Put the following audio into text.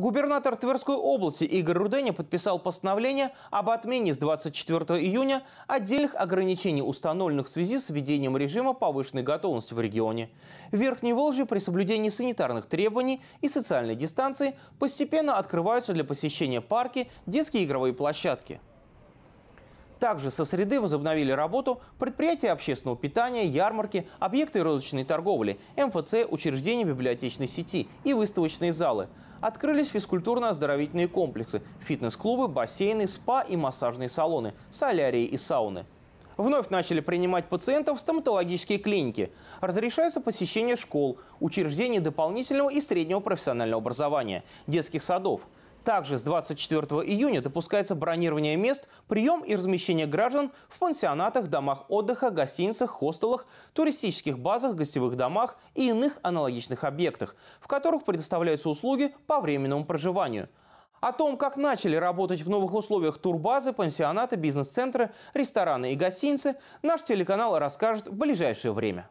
Губернатор Тверской области Игорь Руденя подписал постановление об отмене с 24 июня отдельных ограничений, установленных в связи с введением режима повышенной готовности в регионе. В Верхней Волжье при соблюдении санитарных требований и социальной дистанции постепенно открываются для посещения парки детские игровые площадки. Также со среды возобновили работу предприятия общественного питания, ярмарки, объекты розничной торговли, МФЦ, учреждения библиотечной сети и выставочные залы. Открылись физкультурно-оздоровительные комплексы, фитнес-клубы, бассейны, спа и массажные салоны, солярии и сауны. Вновь начали принимать пациентов в стоматологические клиники. Разрешается посещение школ, учреждений дополнительного и среднего профессионального образования, детских садов – также с 24 июня допускается бронирование мест, прием и размещение граждан в пансионатах, домах отдыха, гостиницах, хостелах, туристических базах, гостевых домах и иных аналогичных объектах, в которых предоставляются услуги по временному проживанию. О том, как начали работать в новых условиях турбазы, пансионаты, бизнес-центры, рестораны и гостиницы, наш телеканал расскажет в ближайшее время.